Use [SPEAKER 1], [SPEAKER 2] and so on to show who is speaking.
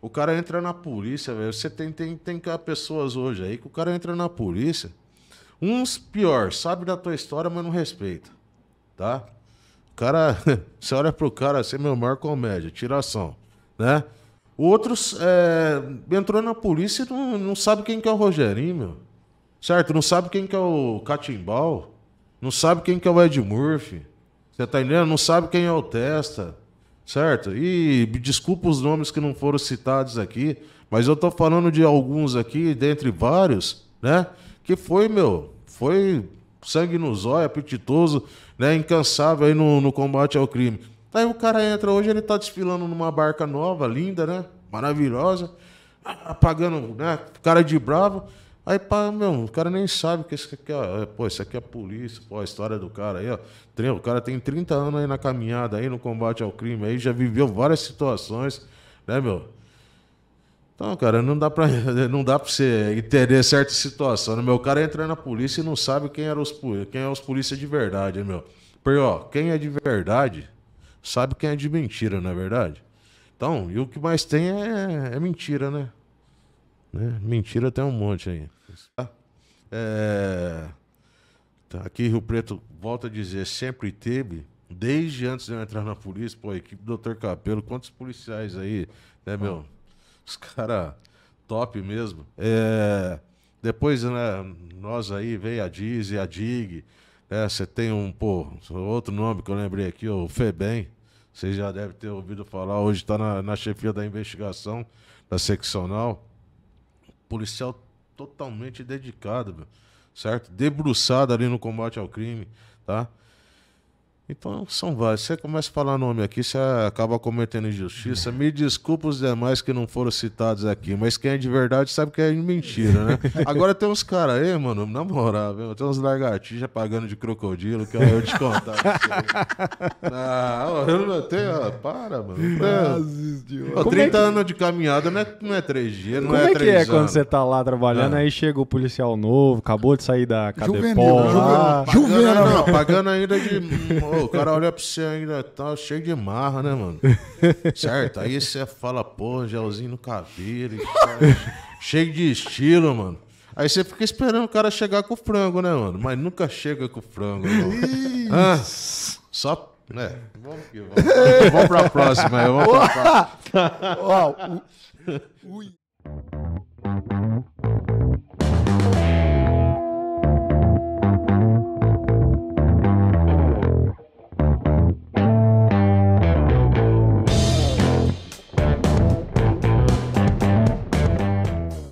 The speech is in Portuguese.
[SPEAKER 1] O cara entra na polícia, velho. Você tem, tem, tem pessoas hoje aí que o cara entra na polícia. Uns pior, sabe da tua história, mas não respeita. Tá? O cara, você olha pro cara assim, meu maior comédia, tiração. Né? Outros é, entrou na polícia e não, não sabe quem que é o Rogerinho, meu. Certo? Não sabe quem que é o Catimbal. Não sabe quem que é o Ed Murphy. Você tá entendendo? Não sabe quem é o Testa certo? E desculpa os nomes que não foram citados aqui, mas eu estou falando de alguns aqui, dentre vários, né? Que foi, meu, foi sangue no zóio, apetitoso, né? Incansável aí no, no combate ao crime. Aí o cara entra hoje, ele está desfilando numa barca nova, linda, né? Maravilhosa, apagando, né? Cara de bravo. Aí, pá, meu, o cara nem sabe que isso aqui, ó, pô, isso aqui é, é a é polícia, pô, a história do cara aí, ó. O cara tem 30 anos aí na caminhada, aí no combate ao crime, aí já viveu várias situações, né, meu? Então, cara, não dá pra, não dá pra você entender certa situação, né, meu? O cara entra na polícia e não sabe quem, era os, quem é os polícias de verdade, né, meu? Porque, ó, quem é de verdade sabe quem é de mentira, não é verdade? Então, e o que mais tem é, é mentira, né? Né? Mentira tem um monte aí. Ah, é... Tá, aqui Rio Preto volta a dizer, sempre teve, desde antes de eu entrar na polícia, pô, a equipe do Dr. Capelo, quantos policiais aí, né, meu? Ah. Os caras top mesmo. É... Depois, né, nós aí, veio a Diz e a Dig. Né, você é, tem um, pô, outro nome que eu lembrei aqui, o Febem. Você já deve ter ouvido falar, hoje está na, na chefia da investigação da seccional policial totalmente dedicado, certo? Debruçado ali no combate ao crime, tá? Então são vários. Você começa a falar nome aqui, você acaba cometendo injustiça. Me desculpa os demais que não foram citados aqui, mas quem é de verdade sabe que é mentira, né? Agora tem uns caras aí, mano, namorável. tem uns lagartijas pagando de crocodilo, que eu te contar. ah eu não tenho, para, mano. É, 30 é que... anos de caminhada não é, não é 3 dias, não Como é, é que é quando você tá lá trabalhando, ah. aí chega o policial novo, acabou de sair da Cadepol. Juvenil, juvenil. Pagando, não, pagando ainda de... Hum, o cara olha pra você ainda, tá cheio de marra, né, mano? certo? Aí você fala, pô, gelzinho no cabelo, cheio de estilo, mano. Aí você fica esperando o cara chegar com o frango, né, mano? Mas nunca chega com o frango, mano. só. Né? Vamos que vamos. vamos pra próxima aí, vamos pra próxima.